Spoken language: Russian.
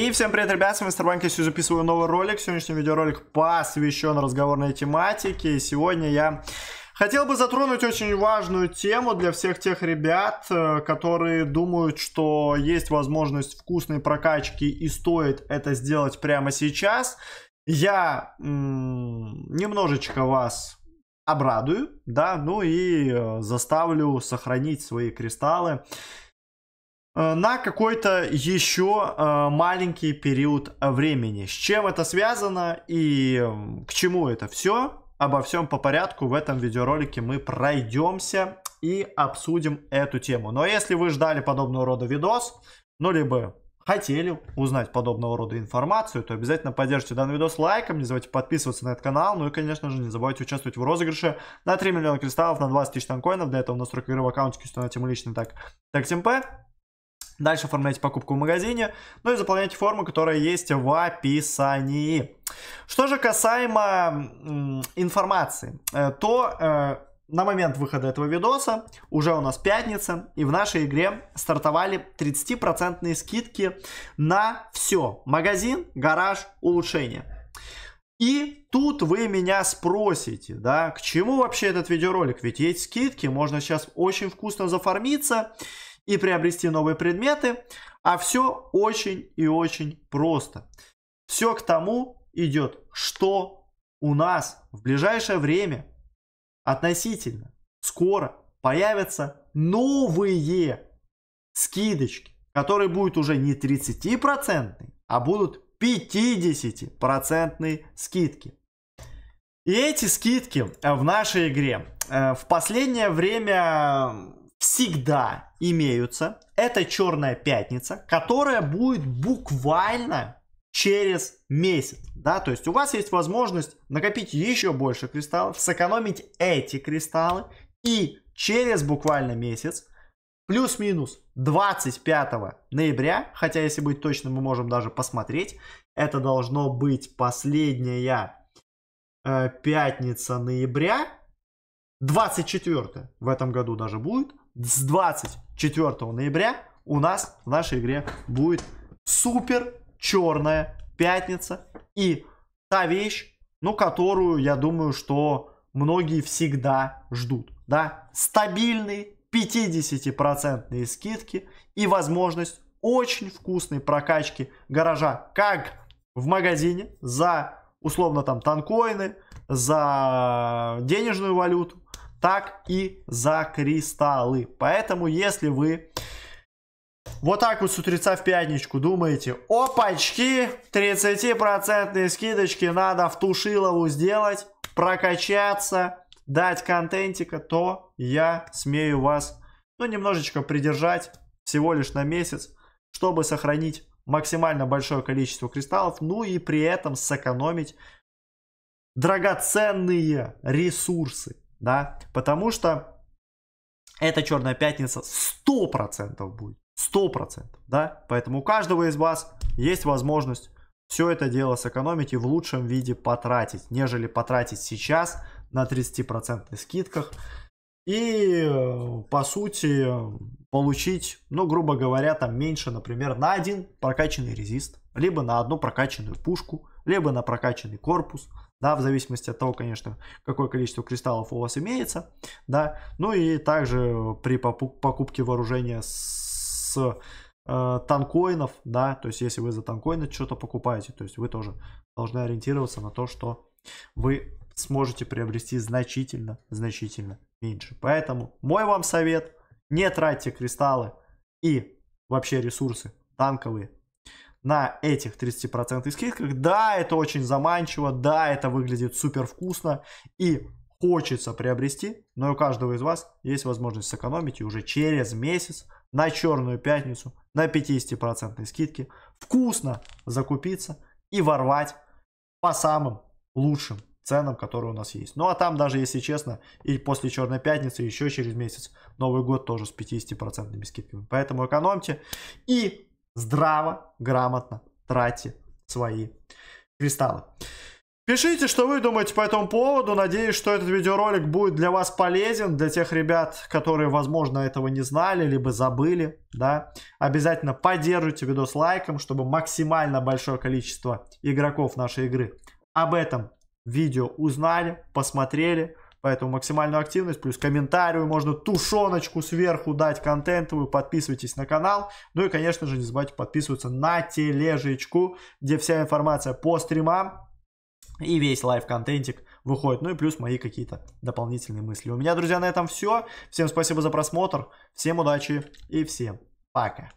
И всем привет, ребят, с вами Старбанк, я сегодня записываю новый ролик. Сегодняшний видеоролик посвящен разговорной тематике. И сегодня я хотел бы затронуть очень важную тему для всех тех ребят, э, которые думают, что есть возможность вкусной прокачки и стоит это сделать прямо сейчас. Я немножечко вас обрадую, да, ну и э, заставлю сохранить свои кристаллы Э, на какой-то еще э, маленький период э, времени. С чем это связано и к чему это все? Обо всем по порядку в этом видеоролике мы пройдемся и обсудим эту тему. Но если вы ждали подобного рода видос, ну либо хотели узнать подобного рода информацию, то обязательно поддержите данный видос лайком, не забывайте подписываться на этот канал, ну и, конечно же, не забывайте участвовать в розыгрыше на 3 миллиона кристаллов, на 20 тысяч танкоинов, для этого в настройках игры в аккаунте установите мой личный так, так темпе, Дальше оформляйте покупку в магазине, ну и заполняйте форму, которая есть в описании. Что же касаемо информации, э, то э, на момент выхода этого видоса уже у нас пятница, и в нашей игре стартовали 30% скидки на все. Магазин, гараж, улучшение. И тут вы меня спросите, да, к чему вообще этот видеоролик? Ведь есть скидки, можно сейчас очень вкусно зафармиться и приобрести новые предметы. А все очень и очень просто. Все к тому идет, что у нас в ближайшее время относительно скоро появятся новые скидочки, которые будут уже не 30%, а будут 50% скидки. И эти скидки в нашей игре э, в последнее время всегда имеются. Это черная пятница, которая будет буквально через месяц, да, то есть у вас есть возможность накопить еще больше кристаллов, сэкономить эти кристаллы и через буквально месяц, плюс-минус 25 ноября, хотя если быть точным, мы можем даже посмотреть, это должно быть последняя э, пятница ноября, 24 в этом году даже будет, с 24 ноября у нас в нашей игре будет супер черная пятница и та вещь, ну, которую, я думаю, что многие всегда ждут, да, стабильные 50% скидки и возможность очень вкусной прокачки гаража, как в магазине за условно там танкоины, за денежную валюту, так и за кристаллы. Поэтому, если вы вот так вот с утреца в пятничку думаете, опачки, 30% скидочки надо в Тушилову сделать, прокачаться, дать контентика, то я смею вас, ну, немножечко придержать всего лишь на месяц, чтобы сохранить максимально большое количество кристаллов, ну и при этом сэкономить драгоценные ресурсы да, потому что эта черная пятница 100% будет, 100%, да, поэтому у каждого из вас есть возможность все это дело сэкономить и в лучшем виде потратить, нежели потратить сейчас на 30% скидках и, э, по сути, получить, ну, грубо говоря, там меньше, например, на один прокачанный резист, либо на одну прокачанную пушку, либо на прокачанный корпус, да, в зависимости от того, конечно, какое количество кристаллов у вас имеется, да, ну и также при покупке вооружения с э, танкоинов, да, то есть если вы за танкоины что-то покупаете, то есть вы тоже должны ориентироваться на то, что вы сможете приобрести значительно, значительно меньше. Поэтому мой вам совет, не тратьте кристаллы и вообще ресурсы танковые на этих 30% скидках. Да, это очень заманчиво, да, это выглядит супер вкусно и хочется приобрести, но у каждого из вас есть возможность сэкономить и уже через месяц на Черную Пятницу на 50% скидке вкусно закупиться и ворвать по самым лучшим ценам, которые у нас есть. Ну а там даже, если честно, и после Черной Пятницы, еще через месяц, Новый год тоже с 50% скидками. Поэтому экономьте и здраво, грамотно тратьте свои кристаллы. Пишите, что вы думаете по этому поводу. Надеюсь, что этот видеоролик будет для вас полезен, для тех ребят, которые, возможно, этого не знали, либо забыли. Да? Обязательно поддержите видос лайком, чтобы максимально большое количество игроков нашей игры об этом видео узнали, посмотрели. Поэтому максимальную активность, плюс комментарию, можно тушеночку сверху дать контентовую, подписывайтесь на канал. Ну и, конечно же, не забывайте подписываться на тележечку, где вся информация по стримам и весь лайв-контентик выходит. Ну и плюс мои какие-то дополнительные мысли. У меня, друзья, на этом все. Всем спасибо за просмотр, всем удачи и всем пока.